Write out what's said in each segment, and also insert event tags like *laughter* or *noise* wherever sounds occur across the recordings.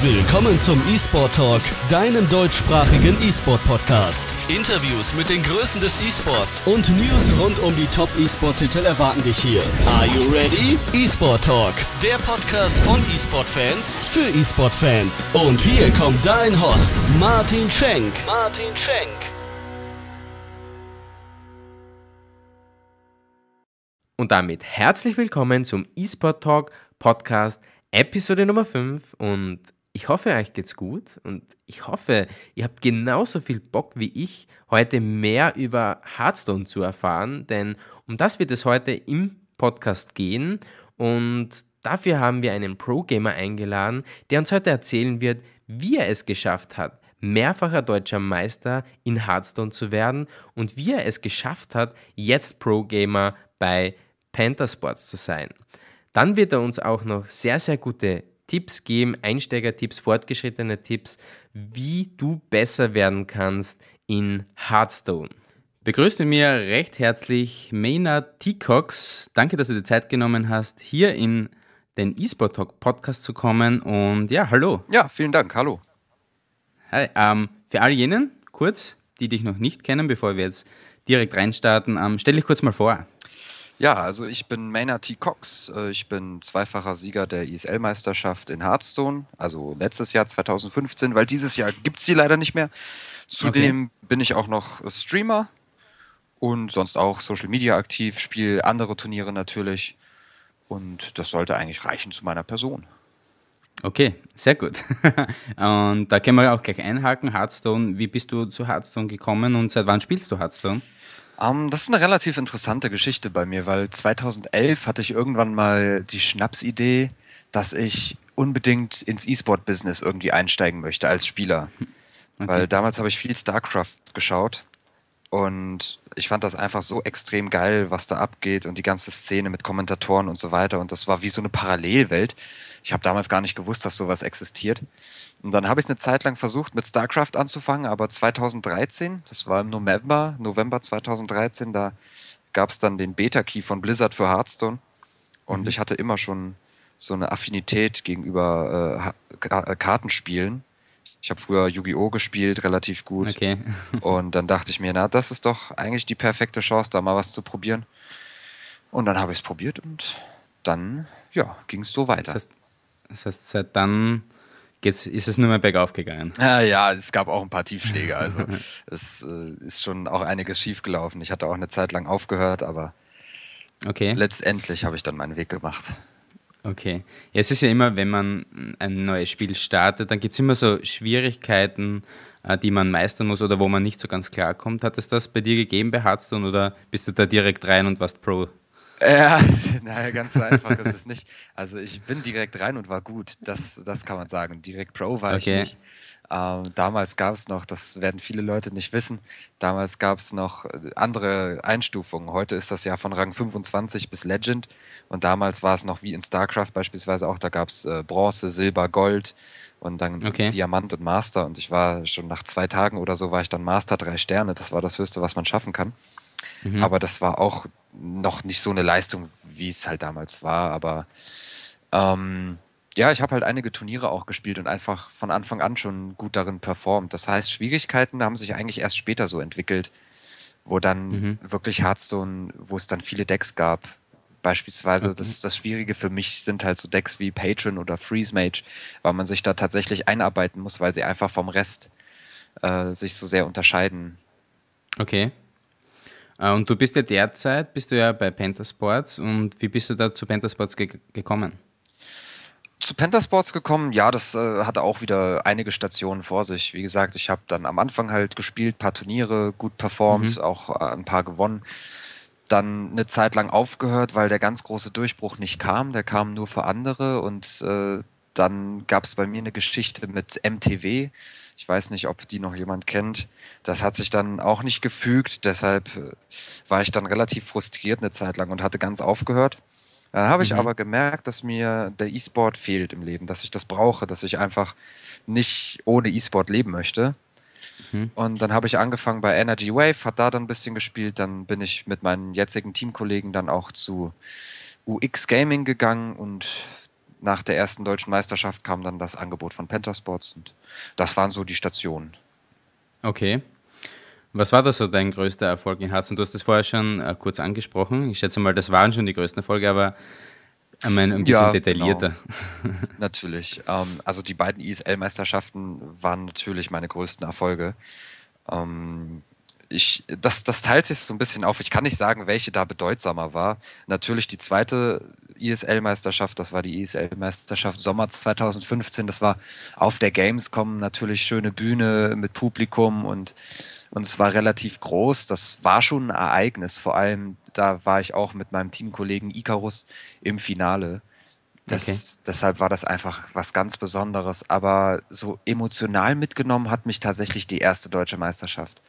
Willkommen zum eSport Talk, deinem deutschsprachigen eSport Podcast. Interviews mit den Größen des eSports und News rund um die Top eSport Titel erwarten dich hier. Are you ready? eSport Talk, der Podcast von eSport Fans für eSport Fans. Und hier kommt dein Host Martin Schenk. Martin Schenk. Und damit herzlich willkommen zum eSport Talk Podcast Episode Nummer 5 und ich hoffe, euch geht's gut und ich hoffe, ihr habt genauso viel Bock wie ich, heute mehr über Hearthstone zu erfahren, denn um das wird es heute im Podcast gehen und dafür haben wir einen Pro-Gamer eingeladen, der uns heute erzählen wird, wie er es geschafft hat, mehrfacher deutscher Meister in Hearthstone zu werden und wie er es geschafft hat, jetzt Pro-Gamer bei Panther Sports zu sein. Dann wird er uns auch noch sehr, sehr gute Tipps geben, Einsteigertipps, fortgeschrittene Tipps, wie du besser werden kannst in Hearthstone. Begrüßt mit mir recht herzlich Maynard Teacox. Danke, dass du dir Zeit genommen hast, hier in den eSport Talk Podcast zu kommen. Und ja, hallo. Ja, vielen Dank. Hallo. Hi. Ähm, für all jenen, kurz, die dich noch nicht kennen, bevor wir jetzt direkt reinstarten, ähm, stell dich kurz mal vor. Ja, also ich bin Maynard T. Cox. Äh, ich bin zweifacher Sieger der ISL-Meisterschaft in Hearthstone, also letztes Jahr 2015, weil dieses Jahr gibt es sie leider nicht mehr. Zudem okay. bin ich auch noch Streamer und sonst auch Social Media aktiv, spiele andere Turniere natürlich. Und das sollte eigentlich reichen zu meiner Person. Okay, sehr gut. *laughs* und da können wir auch gleich einhaken. Hearthstone, wie bist du zu Hearthstone gekommen und seit wann spielst du Hearthstone? Um, ähm, das ist eine relativ interessante Geschichte bei mir, weil 2011 hatte ich irgendwann mal die Schnapsidee, dass ich unbedingt ins E-Sport-Business irgendwie einsteigen möchte als Spieler. Hm, okay. Weil damals habe ich viel StarCraft geschaut und ich fand das einfach so extrem geil, was da abgeht und die ganze Szene mit Kommentatoren und so weiter. Und das war wie so eine Parallelwelt. Ich habe damals gar nicht gewusst, dass sowas existiert. Und dann habe ich es eine Zeit lang versucht, mit StarCraft anzufangen, aber 2013, das war im November, November 2013, da gab es dann den Beta-Key von Blizzard für Hearthstone. Und mhm. ich hatte immer schon so eine Affinität gegenüber äh, äh Kartenspielen. Ich habe früher Yu-Gi-Oh! gespielt, relativ gut. Okay. *laughs* und dann dachte ich mir, na, das ist doch eigentlich die perfekte Chance, da mal was zu probieren. Und dann habe ich es probiert und dann, ja, ging es so weiter. Das heißt, das heißt, seit dann geht's, ist es nur mehr bergauf gegangen. Ja, ja, es gab auch ein paar Tiefschläge. Also *laughs* es äh, ist schon auch einiges schiefgelaufen. Ich hatte auch eine Zeit lang aufgehört, aber okay. letztendlich habe ich dann meinen Weg gemacht. Okay. Ja, es ist ja immer, wenn man ein neues Spiel startet, dann gibt es immer so Schwierigkeiten, äh, die man meistern muss oder wo man nicht so ganz klarkommt. Hat es das bei dir gegeben bei Hearthstone oder bist du da direkt rein und warst Pro? Ja, *laughs* naja, ganz so einfach ist es nicht. Also ich bin direkt rein und war gut. Das, das kann man sagen. Direkt Pro war okay. ich nicht. Ähm, damals gab es noch, das werden viele Leute nicht wissen, damals gab es noch äh, andere Einstufungen. Heute ist das ja von Rang 25 bis Legend und damals war es noch wie in StarCraft beispielsweise auch, da gab es äh, Bronze, Silber, Gold und dann okay. Diamant und Master und ich war schon nach zwei Tagen oder so, war ich dann Master drei Sterne. Das war das Höchste, was man schaffen kann. Mhm. Aber das war auch noch nicht so eine Leistung, wie es halt damals war. Aber ähm, ja, ich habe halt einige Turniere auch gespielt und einfach von Anfang an schon gut darin performt. Das heißt, Schwierigkeiten haben sich eigentlich erst später so entwickelt, wo dann mhm. wirklich Hearthstone, wo es dann viele Decks gab. Beispielsweise, das, das Schwierige für mich sind halt so Decks wie Patron oder Freeze Mage, weil man sich da tatsächlich einarbeiten muss, weil sie einfach vom Rest äh, sich so sehr unterscheiden. Okay. Äh, und du bist ja derzeit, bist du ja bei Pentasports und wie bist du da zu Pentasports ge gekommen? zu Pentasports gekommen, ja, das äh, hatte auch wieder einige Stationen vor sich. Wie gesagt, ich habe dann am Anfang halt gespielt, paar Turniere, gut performt, mhm. auch äh, ein paar gewonnen. Dann eine Zeit lang aufgehört, weil der ganz große Durchbruch nicht kam. Der kam nur für andere. Und äh, dann gab es bei mir eine Geschichte mit MTW. Ich weiß nicht, ob die noch jemand kennt. Das hat sich dann auch nicht gefügt. Deshalb äh, war ich dann relativ frustriert eine Zeit lang und hatte ganz aufgehört. Dann habe ich mhm. aber gemerkt, dass mir der E-Sport fehlt im Leben, dass ich das brauche, dass ich einfach nicht ohne E-Sport leben möchte. Mhm. Und dann habe ich angefangen bei Energy Wave, hat da dann ein bisschen gespielt. Dann bin ich mit meinen jetzigen Teamkollegen dann auch zu UX Gaming gegangen und nach der ersten deutschen Meisterschaft kam dann das Angebot von Pentasports und das waren so die Stationen. Okay. Was war da so dein größter Erfolg in Harz? Und du hast das vorher schon äh, kurz angesprochen. Ich schätze mal, das waren schon die größten Erfolge, aber ich äh, meine, ein bisschen ja, detaillierter. Genau. *laughs* natürlich. Ähm, also die beiden ISL-Meisterschaften waren natürlich meine größten Erfolge. Ähm, ich, das, das teilt sich so ein bisschen auf. Ich kann nicht sagen, welche da bedeutsamer war. Natürlich die zweite ISL-Meisterschaft, das war die ISL-Meisterschaft Sommer 2015. Das war auf der Gamescom natürlich schöne Bühne mit Publikum und, und es war relativ groß. Das war schon ein Ereignis. Vor allem, da war ich auch mit meinem Teamkollegen Icarus im Finale. Das, okay. Deshalb war das einfach was ganz Besonderes. Aber so emotional mitgenommen hat mich tatsächlich die erste deutsche Meisterschaft.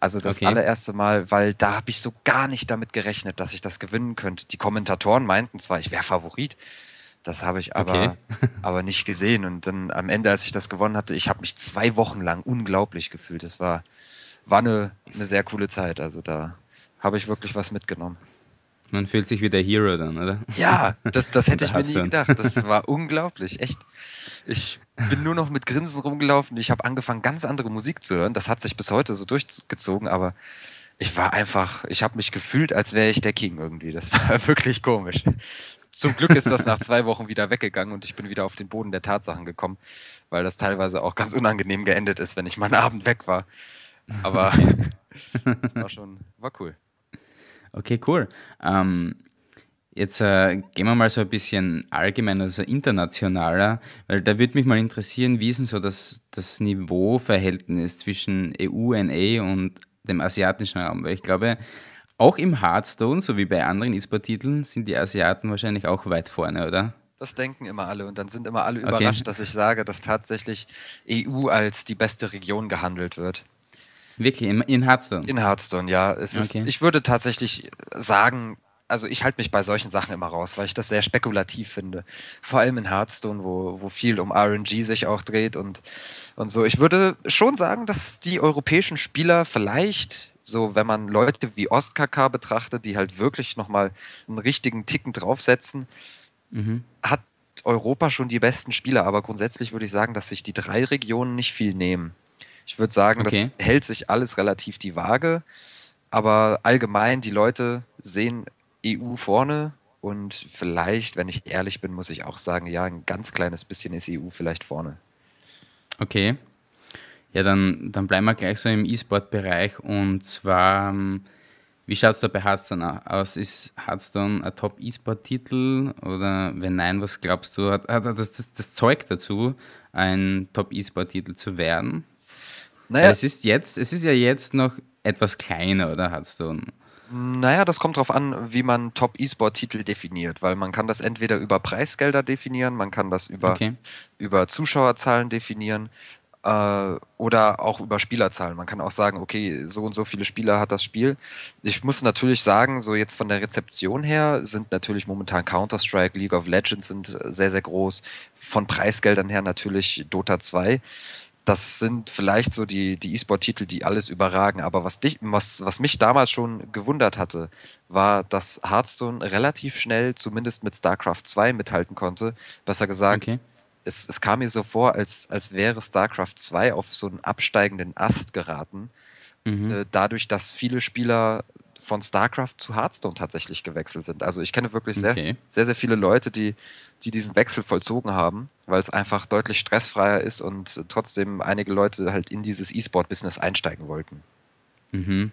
Also das okay. allererste Mal, weil da habe ich so gar nicht damit gerechnet, dass ich das gewinnen könnte. Die Kommentatoren meinten zwar, ich wäre Favorit, das habe ich aber, okay. *laughs* aber nicht gesehen. Und dann am Ende, als ich das gewonnen hatte, ich habe mich zwei Wochen lang unglaublich gefühlt. Das war, war eine, eine sehr coole Zeit. Also da habe ich wirklich was mitgenommen. Man fühlt sich wie der Hero dann, oder? Ja, das, das *laughs* hätte ich mir nie gedacht. Das war unglaublich, echt. Ich bin nur noch mit Grinsen rumgelaufen. Ich habe angefangen, ganz andere Musik zu hören. Das hat sich bis heute so durchgezogen, aber ich war einfach, ich habe mich gefühlt, als wäre ich der King irgendwie. Das *laughs* war wirklich komisch. Zum Glück ist das nach zwei Wochen wieder weggegangen und ich bin wieder auf den Boden der Tatsachen gekommen, weil das teilweise auch ganz unangenehm geendet ist, wenn ich mal einen Abend weg war. Aber *laughs* das war schon, war cool. Okay, cool. Ähm, Jetzt äh, gehen wir mal so ein bisschen allgemeiner, also internationaler, weil da würde mich mal interessieren, wie ist denn so das, das Niveauverhältnis zwischen EU-NA und dem asiatischen Raum? Weil ich glaube, auch im Hearthstone, so wie bei anderen E-Sport-Titeln, sind die Asiaten wahrscheinlich auch weit vorne, oder? Das denken immer alle und dann sind immer alle überrascht, okay. dass ich sage, dass tatsächlich EU als die beste Region gehandelt wird. Wirklich, in, in Hearthstone? In Hearthstone, ja. Okay. Ist, ich würde tatsächlich sagen, also ich halte mich bei solchen Sachen immer raus, weil ich das sehr spekulativ finde. Vor allem in Hearthstone, wo, wo viel um RNG sich auch dreht und, und so. Ich würde schon sagen, dass die europäischen Spieler vielleicht so, wenn man Leute wie Ostkaka betrachtet, die halt wirklich nochmal einen richtigen Ticken draufsetzen, mhm. hat Europa schon die besten Spieler. Aber grundsätzlich würde ich sagen, dass sich die drei Regionen nicht viel nehmen. Ich würde sagen, okay. das hält sich alles relativ die Waage. Aber allgemein, die Leute sehen EU vorne und vielleicht, wenn ich ehrlich bin, muss ich auch sagen, ja, ein ganz kleines bisschen ist EU vielleicht vorne. Okay. Ja, dann, dann bleiben wir gleich so im E-Sport-Bereich und zwar, ähm, wie schaut es da bei Hearthstone aus? Ist Hearthstone ein Top-E-Sport-Titel oder wenn nein, was glaubst du, hat, hat das, das, das Zeug dazu, ein Top-E-Sport-Titel zu werden? Naja. es ist jetzt, es ist ja jetzt noch etwas kleiner, oder Hearthstone? Naja, das kommt darauf an, wie man Top-E-Sport-Titel definiert, weil man kann das entweder über Preisgelder definieren, man kann das über, okay. über Zuschauerzahlen definieren äh, oder auch über Spielerzahlen. Man kann auch sagen, okay, so und so viele Spieler hat das Spiel. Ich muss natürlich sagen, so jetzt von der Rezeption her sind natürlich momentan Counter-Strike, League of Legends sind sehr, sehr groß. Von Preisgeldern her natürlich Dota 2 das sind vielleicht so die, die E-Sport-Titel, die alles überragen. Aber was, dich, was, was mich damals schon gewundert hatte, war, dass Hearthstone relativ schnell, zumindest mit StarCraft 2, mithalten konnte. Besser gesagt, okay. es, es kam mir so vor, als, als wäre StarCraft 2 auf so einen absteigenden Ast geraten. Mhm. Äh, dadurch, dass viele Spieler von StarCraft zu Hearthstone tatsächlich gewechselt sind. Also ich kenne wirklich sehr, okay. sehr, sehr viele Leute, die, die diesen Wechsel vollzogen haben, weil es einfach deutlich stressfreier ist und trotzdem einige Leute halt in dieses E-Sport-Business einsteigen wollten. Mhm.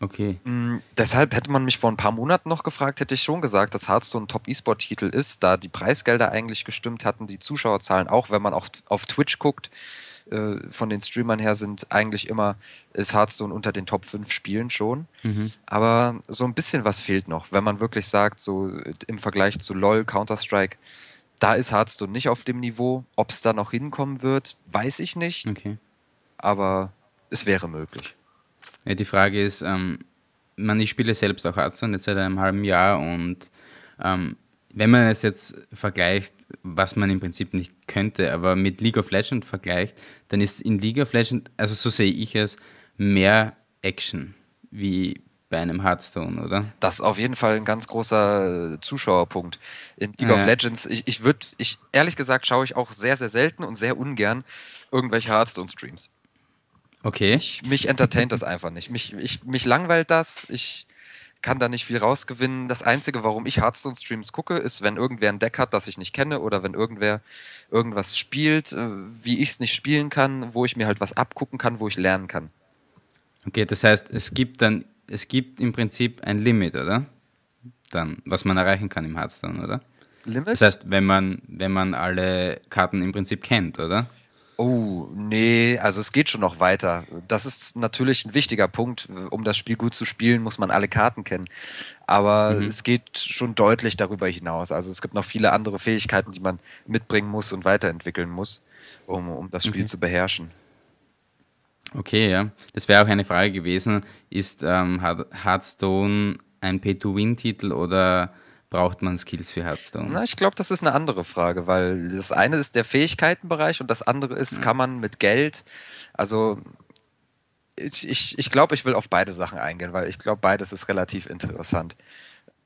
Okay. Mhm, deshalb hätte man mich vor ein paar Monaten noch gefragt, hätte ich schon gesagt, dass Hearthstone ein Top-E-Sport-Titel ist, da die Preisgelder eigentlich gestimmt hatten, die Zuschauerzahlen auch, wenn man auch auf Twitch guckt äh, von den Streamern her sind eigentlich immer, ist Hearthstone unter den Top 5 Spielen schon. Mhm. Aber so ein bisschen was fehlt noch, wenn man wirklich sagt, so äh, im Vergleich zu LOL, Counter-Strike, da ist Hearthstone nicht auf dem Niveau. Ob es da noch hinkommen wird, weiß ich nicht. Okay. Aber es wäre möglich. Ja, die Frage ist, ähm, man, ich spiele selbst auch Hearthstone jetzt seit einem halben Jahr und ähm, wenn man es jetzt vergleicht, was man im Prinzip nicht könnte, aber mit League of Legends vergleicht, dann ist in League of Legends, also so sehe ich es, mehr Action wie bei einem Hearthstone, oder? Das ist auf jeden Fall ein ganz großer äh, Zuschauerpunkt. In League ja. of Legends, ich, ich würde, ich ehrlich gesagt schaue ich auch sehr, sehr selten und sehr ungern irgendwelche Hearthstone-Streams. Okay. Ich, mich entertaint das einfach nicht. Mich, ich, mich langweilt das. Ich, kann da nicht viel rausgewinnen. Das Einzige, warum ich Hearthstone-Streams gucke, ist, wenn irgendwer ein Deck hat, das ich nicht kenne oder wenn irgendwer irgendwas spielt, äh, wie ich es nicht spielen kann, wo ich mir halt was abgucken kann, wo ich lernen kann. Okay, das heißt, es gibt dann, es gibt im Prinzip ein Limit, oder? Dann, was man erreichen kann im Hearthstone, oder? Limit? Das heißt, wenn man, wenn man alle Karten im Prinzip kennt, oder? Oh, nee, also es geht schon noch weiter. Das ist natürlich ein wichtiger Punkt. Um das Spiel gut zu spielen, muss man alle Karten kennen. Aber mhm. es geht schon deutlich darüber hinaus. Also es gibt noch viele andere Fähigkeiten, die man mitbringen muss und weiterentwickeln muss, um, um das Spiel mhm. zu beherrschen. Okay, ja. Das wäre auch eine Frage gewesen. Ist ähm, Hearthstone ein Pay-to-Win-Titel oder braucht man Skills für Hearthstone? Na, ich glaube, das ist eine andere Frage, weil das eine ist der Fähigkeitenbereich und das andere ist, kann man mit Geld, also ich, ich, ich glaube, ich will auf beide Sachen eingehen, weil ich glaube, beides ist relativ interessant.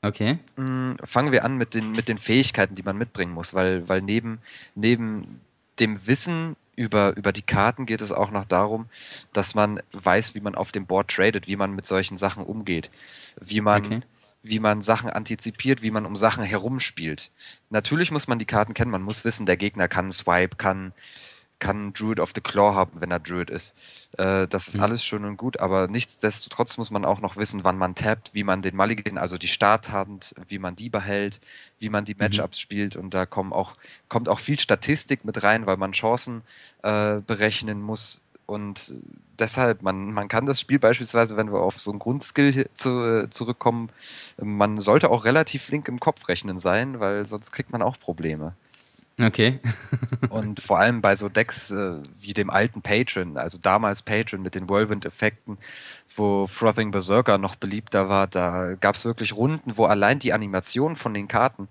Okay. Hm, fangen wir an mit den, mit den Fähigkeiten, die man mitbringen muss, weil, weil neben, neben dem Wissen über, über die Karten geht es auch noch darum, dass man weiß, wie man auf dem Board tradet, wie man mit solchen Sachen umgeht, wie man, okay wie man Sachen antizipiert, wie man um Sachen herumspielt. Natürlich muss man die Karten kennen, man muss wissen, der Gegner kann Swipe, kann, kann Druid of the Claw haben, wenn er Druid ist. Äh, das ist mhm. alles schön und gut, aber nichtsdestotrotz muss man auch noch wissen, wann man tappt, wie man den Mulligan, also die Starthand, wie man die behält, wie man die mhm. Matchups mhm. spielt und da kommen auch, kommt auch viel Statistik mit rein, weil man Chancen äh, berechnen muss und deshalb, man, man kann das Spiel beispielsweise, wenn wir auf so einen Grundskill zu, äh, zurückkommen, man sollte auch relativ flink im Kopf rechnen sein, weil sonst kriegt man auch Probleme. Okay. *laughs* und vor allem bei so Decks äh, wie dem alten Patron, also damals Patron mit den Whirlwind-Effekten, wo Frothing Berserker noch beliebter war, da gab es wirklich Runden, wo allein die Animation von den Karten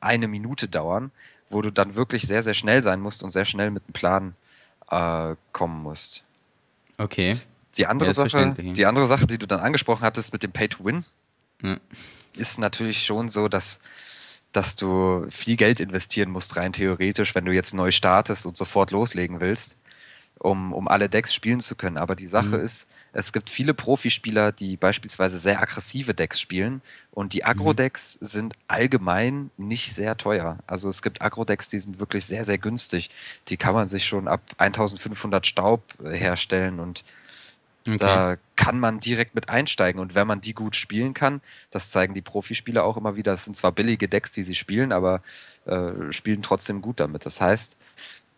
eine Minute dauern, wo du dann wirklich sehr, sehr schnell sein musst und sehr schnell mit dem Plan äh, kommen musst. Okay. Die andere, ja, Sache, die andere Sache, die du dann angesprochen hattest mit dem Pay to Win, hm. ist natürlich schon so, dass, dass du viel Geld investieren musst, rein theoretisch, wenn du jetzt neu startest und sofort loslegen willst, um, um alle Decks spielen zu können. Aber die Sache hm. ist, es gibt viele Profispieler, die beispielsweise sehr aggressive Decks spielen und die Agro-Decks mhm. sind allgemein nicht sehr teuer. Also es gibt Agro-Decks, die sind wirklich sehr, sehr günstig. Die kann man sich schon ab 1500 Staub äh, herstellen und Okay. Da kann man direkt mit einsteigen und wenn man die gut spielen kann, das zeigen die Profispieler auch immer wieder. Es sind zwar billige Decks, die sie spielen, aber äh, spielen trotzdem gut damit. Das heißt,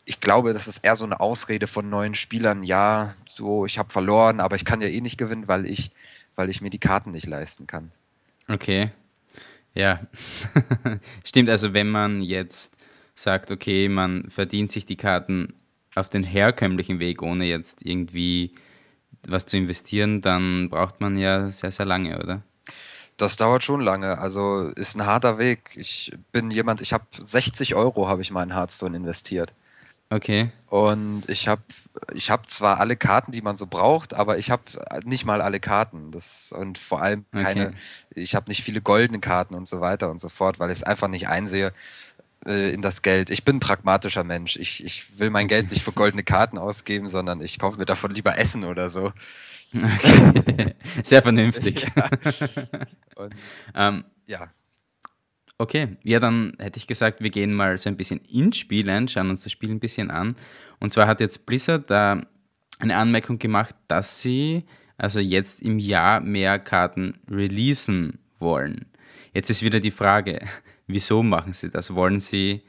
ich glaube, das ist eher so eine Ausrede von neuen Spielern. Ja, so, ich habe verloren, aber ich kann ja eh nicht gewinnen, weil ich, weil ich mir die Karten nicht leisten kann. Okay. Ja. *laughs* Stimmt, also wenn man jetzt sagt, okay, man verdient sich die Karten auf den herkömmlichen Weg, ohne jetzt irgendwie was zu investieren, dann braucht man ja sehr, sehr lange, oder? Das dauert schon lange. Also ist ein harter Weg. Ich bin jemand, ich habe 60 Euro habe ich mal in Hearthstone investiert. Okay. Und ich habe ich hab zwar alle Karten, die man so braucht, aber ich habe nicht mal alle Karten. Das, und vor allem keine, okay. ich habe nicht viele goldene Karten und so weiter und so fort, weil ich es einfach nicht einsehe äh, in das Geld. Ich bin ein pragmatischer Mensch. Ich, ich will mein Geld nicht für goldene Karten ausgeben, sondern ich kaufe mir davon lieber Essen oder so. *laughs* Okay. Sehr vernünftig. *laughs* ja. Und, *laughs* ähm, ja. Okay, ja, dann hätte ich gesagt, wir gehen mal so ein bisschen ins Spiel ein, schauen uns das Spiel ein bisschen an. Und zwar hat jetzt Blizzard da eine Anmerkung gemacht, dass sie also jetzt im Jahr mehr Karten releasen wollen. Jetzt ist wieder die Frage, *laughs* wieso machen sie das? Wollen sie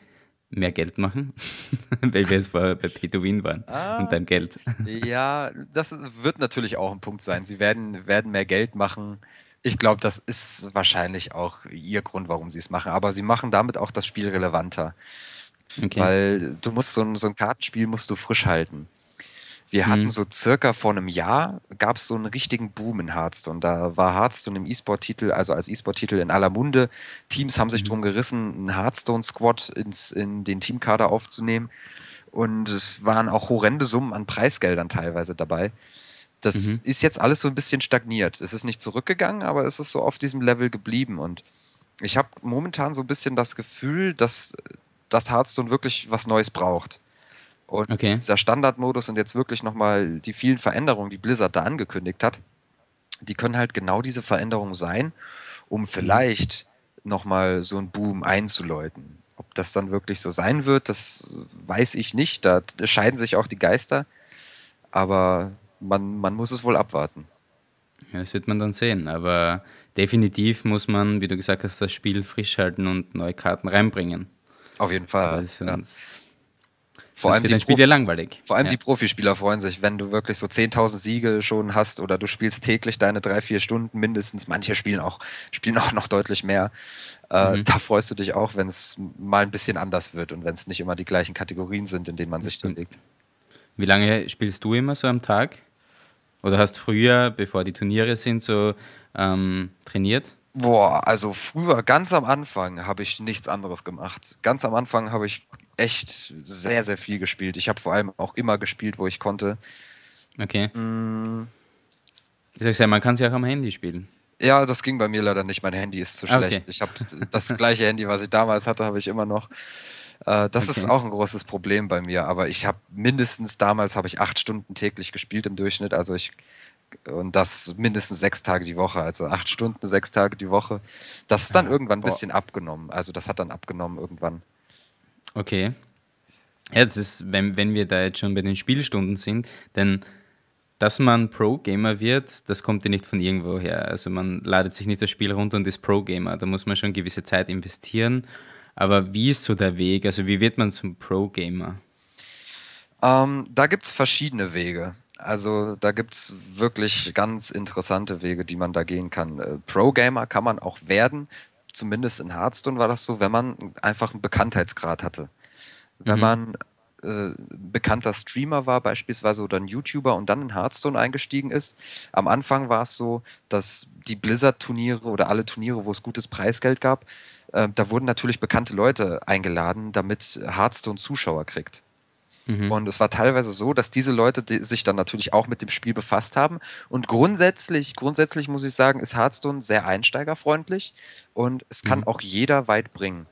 mehr Geld machen? *laughs* Weil wir jetzt vorher bei p 2 win waren ah, und beim Geld. ja, das wird natürlich auch ein Punkt sein. Sie werden, werden mehr Geld machen. Ich glaube, das ist wahrscheinlich auch ihr Grund, warum sie es machen. Aber sie machen damit auch das Spiel relevanter. Okay. Weil du musst so ein, so ein Kartenspiel musst du frisch halten. Wir mhm. hatten so circa vor einem Jahr, gab es so einen richtigen Boom in Hearthstone. Da war Hearthstone im E-Sport-Titel, also als E-Sport-Titel in aller Munde. Teams haben sich mhm. drum gerissen, einen Hearthstone-Squad in den Teamkader aufzunehmen. Und es waren auch horrende Summen an Preisgeldern teilweise dabei. Das mhm. ist jetzt alles so ein bisschen stagniert. Es ist nicht zurückgegangen, aber es ist so auf diesem Level geblieben. Und ich habe momentan so ein bisschen das Gefühl, dass das Hearthstone wirklich was Neues braucht. Und okay. dieser Standardmodus und jetzt wirklich nochmal die vielen Veränderungen, die Blizzard da angekündigt hat, die können halt genau diese Veränderungen sein, um mhm. vielleicht nochmal so einen Boom einzuläuten. Ob das dann wirklich so sein wird, das weiß ich nicht. Da scheiden sich auch die Geister. Aber man, man muss es wohl abwarten. Ja, das wird man dann sehen, aber definitiv muss man, wie du gesagt hast, das Spiel frisch halten und neue Karten reinbringen. Auf jeden Fall. Vor allem, die ja langweilig. vor allem ja. die Profispieler freuen sich, wenn du wirklich so 10.000 Siege schon hast oder du spielst täglich deine drei, vier Stunden mindestens. Manche spielen auch, spielen auch noch deutlich mehr. Äh, mhm. Da freust du dich auch, wenn es mal ein bisschen anders wird und wenn es nicht immer die gleichen Kategorien sind, in denen man das sich bewegt. Wie lange spielst du immer so am Tag? Oder hast früher, bevor die Turniere sind, so ähm, trainiert? Boah, also früher, ganz am Anfang, habe ich nichts anderes gemacht. Ganz am Anfang habe ich echt sehr, sehr viel gespielt. Ich habe vor allem auch immer gespielt, wo ich konnte. Okay. Mm. Ich sag, man kann es ja auch am Handy spielen. Ja, das ging bei mir leider nicht. Mein Handy ist zu ah, schlecht. Okay. Ich habe das gleiche Handy, was ich damals hatte, habe ich immer noch. Äh, das okay. ist auch ein großes Problem bei mir. Aber ich habe mindestens damals habe ich acht Stunden täglich gespielt im Durchschnitt. Also ich und das mindestens sechs Tage die Woche, also acht Stunden, sechs Tage die Woche. Das ist dann ja, irgendwann ein bisschen abgenommen. Also das hat dann abgenommen irgendwann. Okay. Ja, ist, wenn, wenn wir da jetzt schon bei den Spielstunden sind, denn dass man Pro-Gamer wird, das kommt ja nicht von irgendwo her. Also man ladet sich nicht das Spiel runter und ist Pro-Gamer. Da muss man schon gewisse Zeit investieren aber wie ist so der Weg? Also wie wird man zum Pro-Gamer? Ähm, da gibt es verschiedene Wege. Also da gibt es wirklich ganz interessante Wege, die man da gehen kann. Äh, Pro-Gamer kann man auch werden. Zumindest in Hearthstone war das so, wenn man einfach einen Bekanntheitsgrad hatte. Wenn mhm. man äh, bekannter Streamer war beispielsweise oder ein YouTuber und dann in Hearthstone eingestiegen ist. Am Anfang war es so, dass die Blizzard-Turniere oder alle Turniere, wo es gutes Preisgeld gab, äh, da wurden natürlich bekannte Leute eingeladen, damit Hearthstone Zuschauer kriegt. Mhm. Und es war teilweise so, dass diese Leute die sich dann natürlich auch mit dem Spiel befasst haben. Und grundsätzlich, grundsätzlich muss ich sagen, ist Hearthstone sehr einsteigerfreundlich und es kann mhm. auch jeder weit bringen.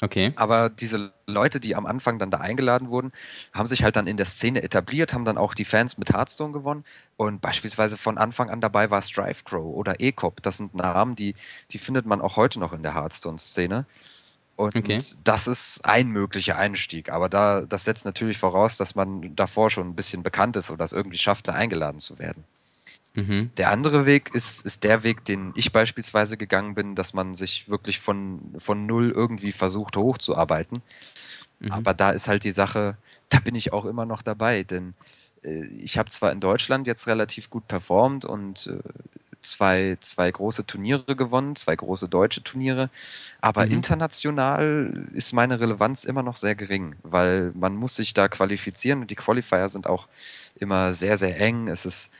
Okay. Aber diese Leute, die am Anfang dann da eingeladen wurden, haben sich halt dann in der Szene etabliert, haben dann auch die Fans mit Hearthstone gewonnen. Und beispielsweise von Anfang an dabei war Strife Crow oder Ecop. Das sind Namen, die, die findet man auch heute noch in der Hearthstone-Szene. Und okay. das ist ein möglicher Einstieg. Aber da, das setzt natürlich voraus, dass man davor schon ein bisschen bekannt ist oder es irgendwie schafft, da eingeladen zu werden. Mhm. Der andere Weg ist, ist der Weg, den ich beispielsweise gegangen bin, dass man sich wirklich von, von null irgendwie versucht hochzuarbeiten. Mhm. Aber da ist halt die Sache, da bin ich auch immer noch dabei, denn äh, ich habe zwar in Deutschland jetzt relativ gut performt und äh, zwei, zwei große Turniere gewonnen, zwei große deutsche Turniere. Aber mhm. international ist meine Relevanz immer noch sehr gering, weil man muss sich da qualifizieren und die Qualifier sind auch immer sehr, sehr eng. Es ist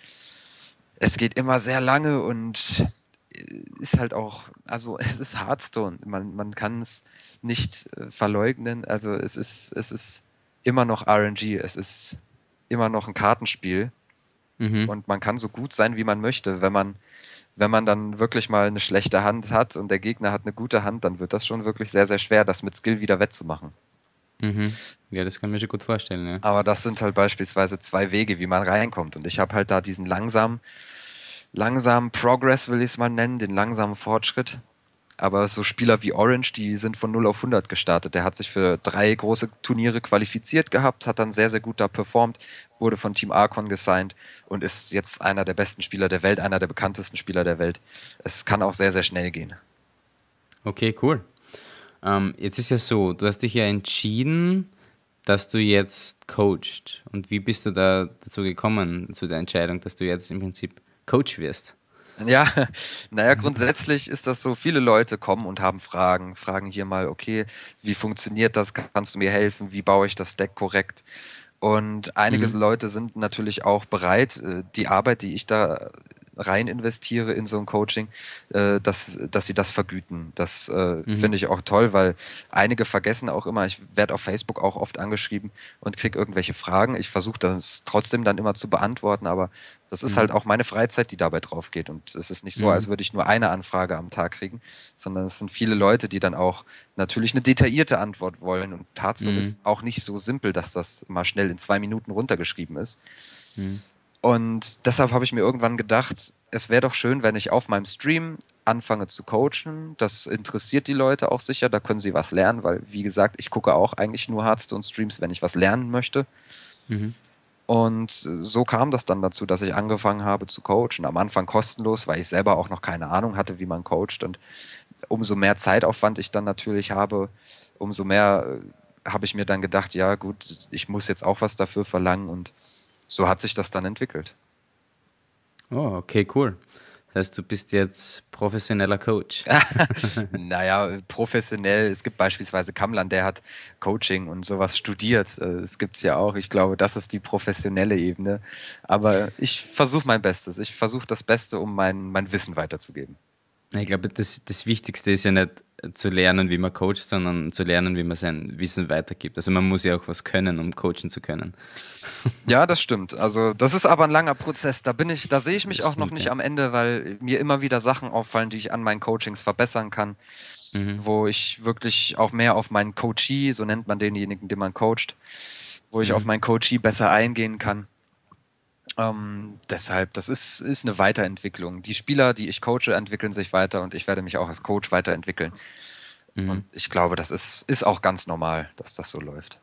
es geht immer sehr lange und äh, ist halt auch, also *laughs* es ist Hearthstone. Man, man kann es nicht äh, verleugnen. Also es ist, es ist immer noch RNG, es ist immer noch ein Kartenspiel. Mhm. Und man kann so gut sein, wie man möchte. Wenn man, wenn man dann wirklich mal eine schlechte Hand hat und der Gegner hat eine gute Hand, dann wird das schon wirklich sehr, sehr schwer, das mit Skill wieder wettzumachen. Mhm. Ja, das kann mir schon gut vorstellen. Ja. Aber das sind halt beispielsweise zwei Wege, wie man reinkommt. Und ich habe halt da diesen langsamen, langsamen Progress, will ich es mal nennen, den langsamen Fortschritt. Aber so Spieler wie Orange, die sind von 0 auf 100 gestartet. Der hat sich für drei große Turniere qualifiziert gehabt, hat dann sehr, sehr gut da performt, wurde von Team Archon gesigned und ist jetzt einer der besten Spieler der Welt, einer der bekanntesten Spieler der Welt. Es kann auch sehr, sehr schnell gehen. Okay, cool. Ähm, jetzt ist ja so, du hast dich ja entschieden, dass du jetzt coachst. Und wie bist du da dazu gekommen, zu der Entscheidung, dass du jetzt im Prinzip Coach wirst? Ja, *laughs* naja, grundsätzlich ist das so, viele Leute kommen und haben Fragen, fragen hier mal, okay, wie funktioniert das, kannst du mir helfen, wie baue ich das Deck korrekt? Und einige mhm. Leute sind natürlich auch bereit, äh, die Arbeit, die ich da rein investiere in so ein Coaching, äh, dass, dass sie das vergüten. Das äh, mhm. finde ich auch toll, weil einige vergessen auch immer, ich werde auf Facebook auch oft angeschrieben und kriege irgendwelche Fragen. Ich versuche das trotzdem dann immer zu beantworten, aber das ist mhm. halt auch meine Freizeit, die dabei drauf geht. Und es ist nicht so, mhm. als würde ich nur eine Anfrage am Tag kriegen, sondern es sind viele Leute, die dann auch natürlich eine detaillierte Antwort wollen. Und Tatsache mhm. ist auch nicht so simpel, dass das mal schnell in zwei Minuten runtergeschrieben ist. Mhm. Und deshalb habe ich mir irgendwann gedacht, es wäre doch schön, wenn ich auf meinem Stream anfange zu coachen. Das interessiert die Leute auch sicher, da können sie was lernen, weil, wie gesagt, ich gucke auch eigentlich nur Hearthstone-Streams, wenn ich was lernen möchte. Mhm. Und so kam das dann dazu, dass ich angefangen habe zu coachen. Am Anfang kostenlos, weil ich selber auch noch keine Ahnung hatte, wie man coacht. Und umso mehr Zeitaufwand ich dann natürlich habe, umso mehr äh, habe ich mir dann gedacht, ja gut, ich muss jetzt auch was dafür verlangen und so hat sich das dann entwickelt. Oh, okay, cool. Das heißt, du bist jetzt professioneller Coach. *laughs* naja, professionell. Es gibt beispielsweise Kamlan, der hat Coaching und sowas studiert. Äh, es gibt es ja auch. Ich glaube, das ist die professionelle Ebene. Aber ich versuche mein Bestes. Ich versuche das Beste, um mein, mein Wissen weiterzugeben. Ich glaube, das, das Wichtigste ist ja nicht zu lernen, wie man coacht, sondern zu lernen, wie man sein Wissen weitergibt. Also man muss ja auch was können, um coachen zu können. *laughs* Ja, das stimmt. Also das ist aber ein langer Prozess. Da bin ich, da sehe ich mich das auch noch nicht ja. am Ende, weil mir immer wieder Sachen auffallen, die ich an meinen Coachings verbessern kann, mhm. wo ich wirklich auch mehr auf meinen Coachee, so nennt man denjenigen, den man coacht, wo ich mhm. auf meinen Coachee besser eingehen kann. Ähm, deshalb, das ist, ist eine Weiterentwicklung. Die Spieler, die ich coache, entwickeln sich weiter und ich werde mich auch als Coach weiterentwickeln. Mhm. Und ich glaube, das ist, ist auch ganz normal, dass das so läuft.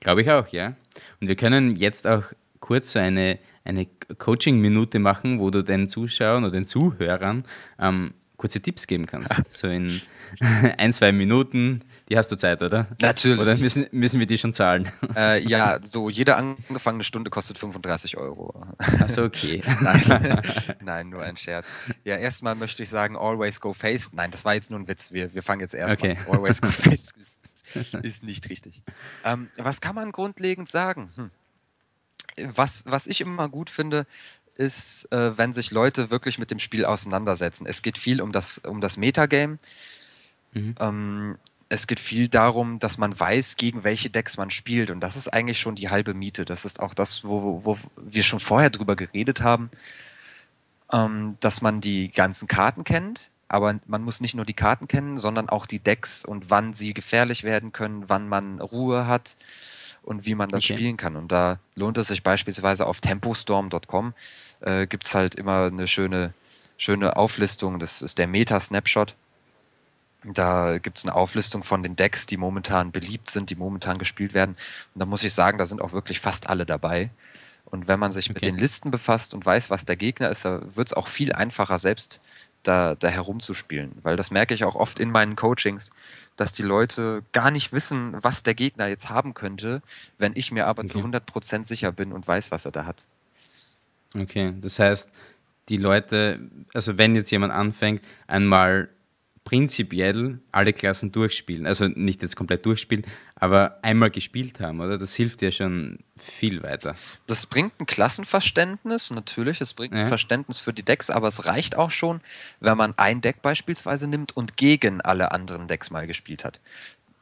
Glaube ich auch, ja. Und wir können jetzt auch kurz so eine, eine Coaching-Minute machen, wo du den Zuschauern oder den Zuhörern ähm, kurze Tipps geben kannst. *laughs* so in *laughs* ein, zwei Minuten. Die hast du Zeit, oder? Natürlich. Oder müssen, müssen wir die schon zahlen? Äh, ja, so jede angefangene Stunde kostet 35 Euro. Achso, okay. *laughs* Nein, nein, nur ein Scherz. Ja, erstmal möchte ich sagen, always go face. Nein, das war jetzt nur ein Witz. Wir, wir fangen jetzt erstmal okay. an. Always go face *laughs* ist, ist nicht richtig. Ähm, was kann man grundlegend sagen? Hm. Was, was ich immer gut finde, ist, äh, wenn sich Leute wirklich mit dem Spiel auseinandersetzen. Es geht viel um das, um das Metagame. Mhm. Ähm, es geht viel darum, dass man weiß, gegen welche Decks man spielt. Und das ist eigentlich schon die halbe Miete. Das ist auch das, wo, wo, wir schon vorher drüber geredet haben, ähm, dass man die ganzen Karten kennt. Aber man muss nicht nur die Karten kennen, sondern auch die Decks und wann sie gefährlich werden können, wann man Ruhe hat und wie man das okay. spielen kann. Und da lohnt es sich beispielsweise auf tempostorm.com äh, gibt es halt immer eine schöne, schöne Auflistung. Das ist der Meta-Snapshot da gibt es eine Auflistung von den Decks, die momentan beliebt sind, die momentan gespielt werden. Und da muss ich sagen, da sind auch wirklich fast alle dabei. Und wenn man sich okay. mit den Listen befasst und weiß, was der Gegner ist, da wird es auch viel einfacher, selbst da, da herumzuspielen. Weil das merke ich auch oft in meinen Coachings, dass die Leute gar nicht wissen, was der Gegner jetzt haben könnte, wenn ich mir aber okay. zu 100% sicher bin und weiß, was er da hat. Okay, das heißt, die Leute, also wenn jetzt jemand anfängt, einmal prinzipiell alle Klassen durchspielen. Also nicht jetzt komplett durchspielen, aber einmal gespielt haben, oder? Das hilft ja schon viel weiter. Das bringt ein Klassenverständnis, natürlich, es bringt ja. ein Verständnis für die Decks, aber es reicht auch schon, wenn man ein Deck beispielsweise nimmt und gegen alle anderen Decks mal gespielt hat.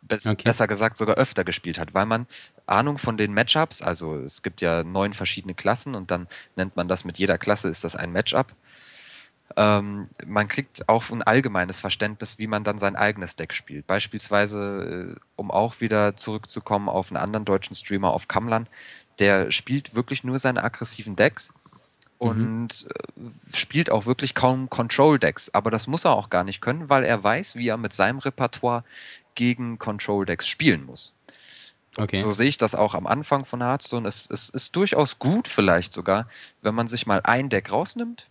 Bess okay. Besser gesagt, sogar öfter gespielt hat, weil man Ahnung von den Matchups, also es gibt ja neun verschiedene Klassen und dann nennt man das mit jeder Klasse ist das ein Matchup ähm, man kriegt auch ein allgemeines Verständnis, wie man dann sein eigenes Deck spielt. Beispielsweise, äh, um auch wieder zurückzukommen auf einen anderen deutschen Streamer, auf Kamlan, der spielt wirklich nur seine aggressiven Decks und mhm. Äh, spielt auch wirklich kaum Control-Decks. Aber das muss er auch gar nicht können, weil er weiß, wie er mit seinem Repertoire gegen Control-Decks spielen muss. Okay. So sehe ich das auch am Anfang von Hearthstone. Es, es, ist durchaus gut, vielleicht sogar, wenn man sich mal ein Deck rausnimmt,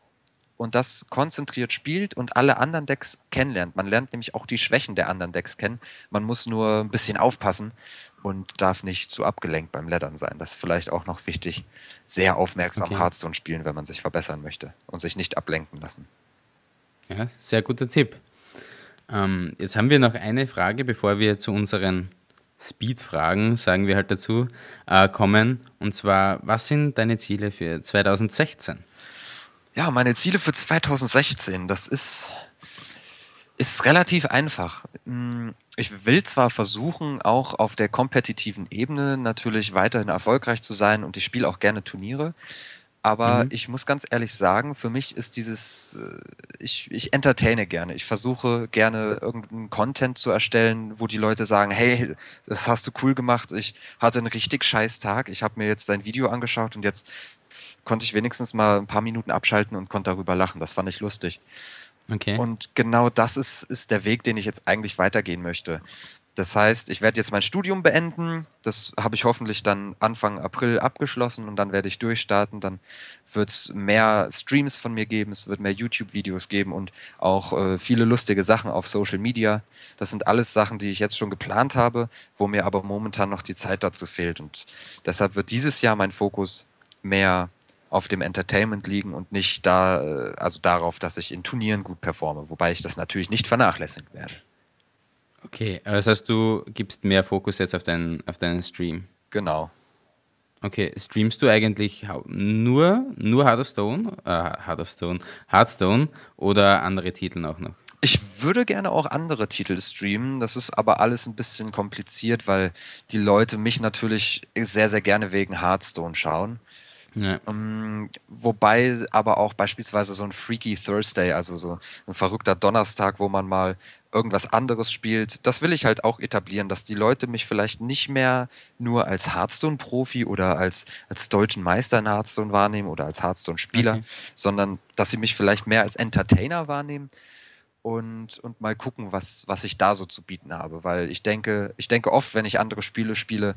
und das konzentriert spielt und alle anderen Decks kennenlernt. Man lernt nämlich auch die Schwächen der anderen Decks kennen. Man muss nur ein bisschen aufpassen und darf nicht zu abgelenkt beim Lettern sein. Das ist vielleicht auch noch wichtig. Sehr aufmerksam okay. Hearthstone spielen, wenn man sich verbessern möchte und sich nicht ablenken lassen. Ja, sehr guter Tipp. Ähm, jetzt haben wir noch eine Frage, bevor wir zu unseren Speed-Fragen, sagen wir halt dazu, äh, kommen. Und zwar, was sind deine Ziele für 2016? Ja, meine Ziele für 2016, das ist, ist relativ einfach. Hm, ich will zwar versuchen, auch auf der kompetitiven Ebene natürlich weiterhin erfolgreich zu sein und ich spiele auch gerne Turniere, aber mhm. ich muss ganz ehrlich sagen, für mich ist dieses, äh, ich, ich entertaine gerne. Ich versuche gerne irgendeinen Content zu erstellen, wo die Leute sagen, hey, das hast du cool gemacht, ich hatte einen richtig scheiß Tag, ich habe mir jetzt dein Video angeschaut und jetzt konnte ich wenigstens mal ein paar Minuten abschalten und konnte darüber lachen. Das fand ich lustig. Okay. Und genau das ist, ist der Weg, den ich jetzt eigentlich weitergehen möchte. Das heißt, ich werde jetzt mein Studium beenden. Das habe ich hoffentlich dann Anfang April abgeschlossen und dann werde ich durchstarten. Dann wird es mehr Streams von mir geben, es wird mehr YouTube-Videos geben und auch äh, viele lustige Sachen auf Social Media. Das sind alles Sachen, die ich jetzt schon geplant habe, wo mir aber momentan noch die Zeit dazu fehlt. Und deshalb wird dieses Jahr mein Fokus mehr auf dem Entertainment liegen und nicht da, äh, also darauf, dass ich in Turnieren gut performe, wobei ich das natürlich nicht vernachlässigen werde. Okay, das heißt, du gibst mehr Fokus jetzt auf deinen, auf deinen Stream. Genau. Okay, streamst du eigentlich nur, nur Heart of Stone, äh, Heart of Stone, Hearthstone oder andere Titel auch noch? Ich würde gerne auch andere Titel streamen, das ist aber alles ein bisschen kompliziert, weil die Leute mich natürlich sehr, sehr gerne wegen Hearthstone schauen. Um, ähm, wobei aber auch beispielsweise so ein Freaky Thursday, also so ein verrückter Donnerstag, wo man mal irgendwas anderes spielt, das will ich halt auch etablieren, dass die Leute mich vielleicht nicht mehr nur als Hearthstone-Profi oder als, als deutschen Meister in Hearthstone wahrnehmen oder als Hearthstone-Spieler, okay. sondern dass sie mich vielleicht mehr als Entertainer wahrnehmen und, und mal gucken, was, was ich da so zu bieten habe. Weil ich denke, ich denke oft, wenn ich andere Spiele spiele,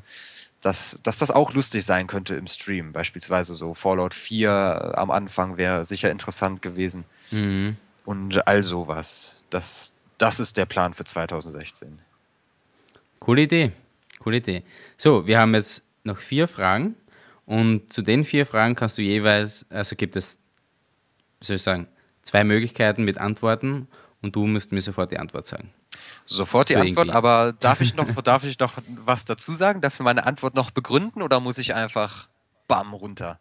dass, dass das auch lustig sein könnte im Stream. Beispielsweise so Fallout 4 am Anfang wäre sicher interessant gewesen. Mhm. Und all sowas. Das, das ist der Plan für 2016. Coole Idee. Coole Idee. So, wir haben jetzt noch vier Fragen. Und zu den vier Fragen kannst du jeweils, also gibt es, wie soll ich sagen, zwei Möglichkeiten mit Antworten und du musst mir sofort die Antwort sagen. Sofort die Für Antwort, irgendwie. aber darf ich, noch, *laughs* darf ich noch was dazu sagen? Darf ich meine Antwort noch begründen oder muss ich einfach bam runter?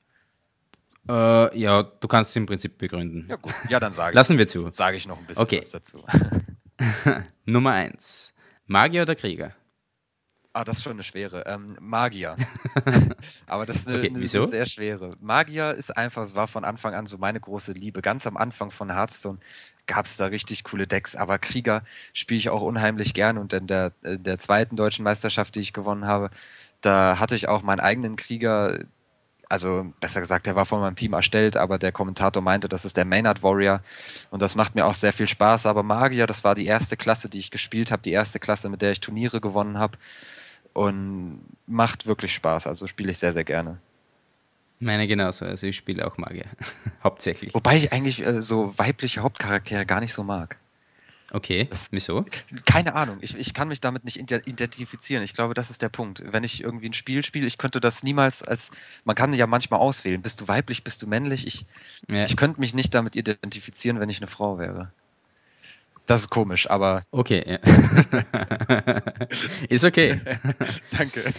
Äh, ja, du kannst sie im Prinzip begründen. Ja, gut. Ja, dann sage *laughs* ich. Lassen wir zu. Sage ich noch ein bisschen okay. was dazu. *laughs* Nummer eins. Magier oder Krieger? Ah, das ist schon eine schwere. Ähm, Magier. Aber das ist eine, okay, eine sehr schwere. Magier ist einfach, es war von Anfang an so meine große Liebe. Ganz am Anfang von Hearthstone gab es da richtig coole Decks. Aber Krieger spiele ich auch unheimlich gern und in der, in der zweiten deutschen Meisterschaft, die ich gewonnen habe, da hatte ich auch meinen eigenen Krieger, also besser gesagt, der war von meinem Team erstellt, aber der Kommentator meinte, das ist der Maynard Warrior und das macht mir auch sehr viel Spaß. Aber Magier, das war die erste Klasse, die ich gespielt habe, die erste Klasse, mit der ich Turniere gewonnen habe und macht wirklich Spaß, also spiele ich sehr, sehr gerne. Meine genauso. Also ich spiele auch Magier. *laughs* Hauptsächlich. Wobei ich eigentlich äh, so weibliche Hauptcharaktere gar nicht so mag. Okay, das, wieso? Keine Ahnung. Ich, ich kann mich damit nicht identifizieren. Ich glaube, das ist der Punkt. Wenn ich irgendwie ein Spiel spiele, ich könnte das niemals als. Man kann ja manchmal auswählen. Bist du weiblich, bist du männlich? Ich, ja. ich könnte mich nicht damit identifizieren, wenn ich eine Frau wäre. Das ist komisch, aber. Okay, ja. *laughs* ist okay. *laughs* Danke.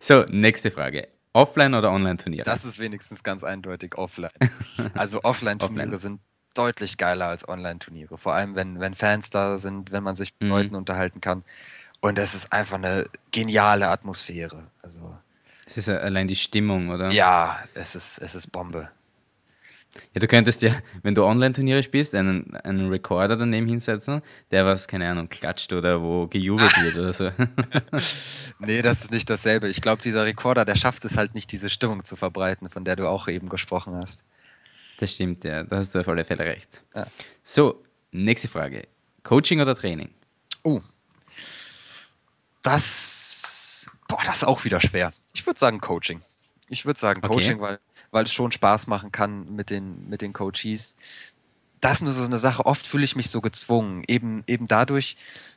so, nächste Frage. Offline oder Online-Turniere? Das ist wenigstens ganz eindeutig offline. *laughs* Also Offline-Turniere offline. sind deutlich geiler als Online-Turniere. Vor allem, wenn, wenn Fans da sind, wenn man sich mit mhm. Leuten unterhalten kann. Und es ist einfach eine geniale Atmosphäre. Also, es ist ja allein die Stimmung, oder? Ja, es ist, es ist Bombe. Ja, du könntest ja, wenn du Online-Turniere spielst, einen, einen Recorder daneben hinsetzen, der was, keine Ahnung, klatscht oder wo gejubelt wird oder so. *laughs* nee, das ist nicht dasselbe. Ich glaube, dieser Recorder, der schafft es halt nicht, diese Stimmung zu verbreiten, von der du auch eben gesprochen hast. Das stimmt, ja. Da hast du auf alle Fälle recht. Ja. So, nächste Frage. Coaching oder Training? Oh. Das, boah, das ist auch wieder schwer. Ich würde sagen Coaching. Ich würde sagen Coaching, okay. weil weil es schon Spaß machen kann mit den, mit den Coaches. Das ist nur so eine Sache. Oft fühle ich mich so gezwungen, eben, eben dadurch,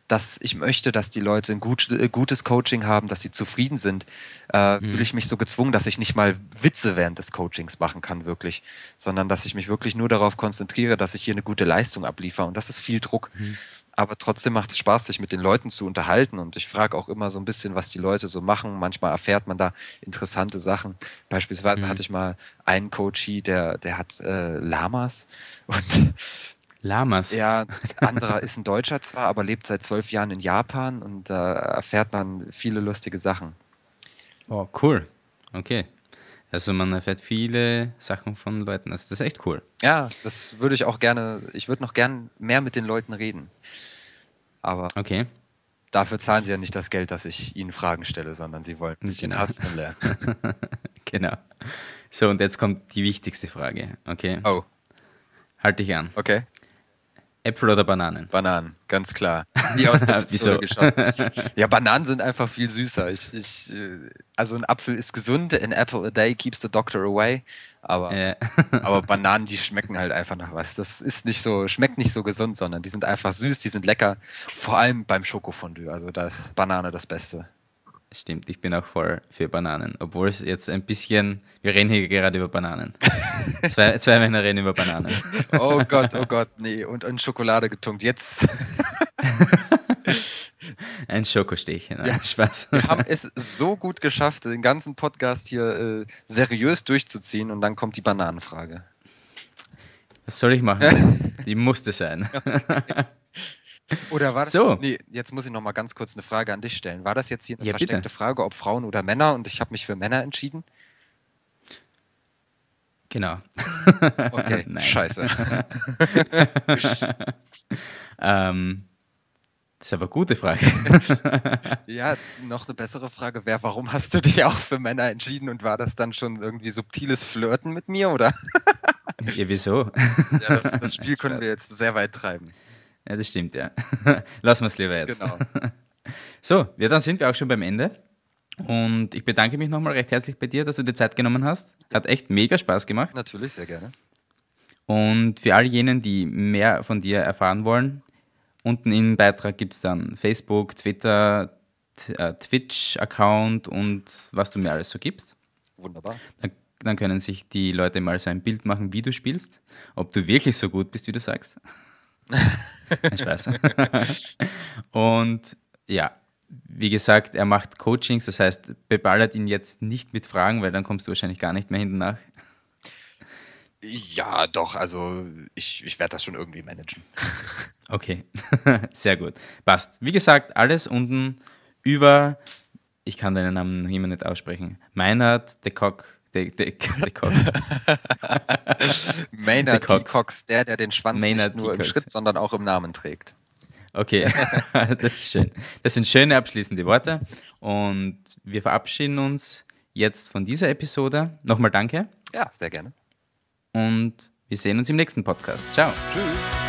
dass ich möchte, dass die Leute ein gut, äh, gutes Coaching haben, dass sie zufrieden sind, äh, mhm. fühle ich mich so gezwungen, dass ich nicht mal Witze während des Coachings machen kann, wirklich, sondern dass ich mich wirklich nur darauf konzentriere, dass ich hier eine gute Leistung abliefere. Und das ist viel Druck. Mhm aber trotzdem macht es Spaß, sich mit den Leuten zu unterhalten. Und ich frage auch immer so ein bisschen, was die Leute so machen. Manchmal erfährt man da interessante Sachen. Beispielsweise mhm. hatte ich mal einen Coachie, der, der hat äh, Lamas *laughs* und Lamas. Ja, anderer ist ein Deutscher zwar, aber lebt seit zwölf Jahren in Japan und da äh, erfährt man viele lustige Sachen. Oh, cool. Okay. Also man erfährt viele Sachen von Leuten. Also das ist echt cool. Ja, das würde ich auch gerne, ich würde noch gern mehr mit den Leuten reden. Aber okay. dafür zahlen sie ja nicht das Geld, dass ich ihnen Fragen stelle, sondern sie wollen ein bisschen genau. Arzt lernen. *laughs* genau. So, und jetzt kommt die wichtigste Frage. Okay. Oh. Halt dich an. Okay. Äpfel oder Bananen? Bananen, ganz klar. Wie aus *laughs* der Pistole geschossen. *laughs* Ja, Bananen sind einfach viel süßer. Ich, ich, äh, also ein Apfel ist gesund, an apple a day keeps the doctor away. Aber, yeah. *laughs* aber Bananen, die schmecken halt einfach nach was. Das ist nicht so, schmeckt nicht so gesund, sondern die sind einfach süß, die sind lecker. Vor allem beim Schokofondue. Also da ist Banane das Beste. Stimmt, ich bin auch voll für Bananen. Obwohl es jetzt ein bisschen. Wir reden hier gerade über Bananen. *laughs* zwei, zwei Männer reden über Bananen. oh Gott, oh Gott, nee. Und an Schokolade getunkt. Jetzt. *laughs* ein Schokostechchen. Ja, Spaß. Wir haben es so gut geschafft, den ganzen Podcast hier äh, seriös durchzuziehen und dann kommt die Bananenfrage. Was soll ich machen? *laughs* die musste sein. Ja. Oder war das? So. Nee, jetzt muss ich noch mal ganz kurz eine Frage an dich stellen. War das jetzt hier eine ja, versteckte bitte. Frage, ob Frauen oder Männer? Und ich habe mich für Männer entschieden. Genau. Okay, *laughs* scheiße. *laughs* ähm, das ist aber eine gute Frage. *laughs* ja, noch eine bessere Frage wäre, warum hast du dich auch für Männer entschieden und war das dann schon irgendwie subtiles Flirten mit mir, oder? ja, wieso? ja, das, das Spiel können wir jetzt sehr weit treiben. Ja, das stimmt, ja. *laughs* Lassen wir es lieber jetzt. Genau. *laughs* So, ja, dann sind wir auch schon beim Ende. Und ich bedanke mich nochmal recht herzlich bei dir, dass du dir Zeit genommen hast. Hat echt mega Spaß gemacht. Natürlich, sehr gerne. Und für all jenen, die mehr von dir erfahren wollen, unten im Beitrag gibt es dann Facebook, Twitter, äh, Twitch-Account und was du mir alles so gibst. Wunderbar. Dann, dann können sich die Leute mal so ein Bild machen, wie du spielst, ob du wirklich so gut bist, wie du sagst. *laughs* ich weiß. und ja, wie gesagt, er macht Coachings, das heißt, beballert ihn jetzt nicht mit Fragen, weil dann kommst du wahrscheinlich gar nicht mehr hinten nach. Ja, doch, also ich, ich werde das schon irgendwie managen. Okay, *laughs* sehr gut. Passt. Wie gesagt, alles unten über, ich kann deinen Namen immer nicht aussprechen, Meinhard de Kock Dick, Dickcock. *laughs* Maynard Cox, der, der den Schwanz Maynard nicht nur im Schritt, sondern auch im Namen trägt. Okay, *laughs* das ist schön. Das sind schöne abschließende Worte und wir verabschieden uns jetzt von dieser Episode. Nochmal danke. Ja, sehr gerne. Und wir sehen uns im nächsten Podcast. Ciao. Tschüss.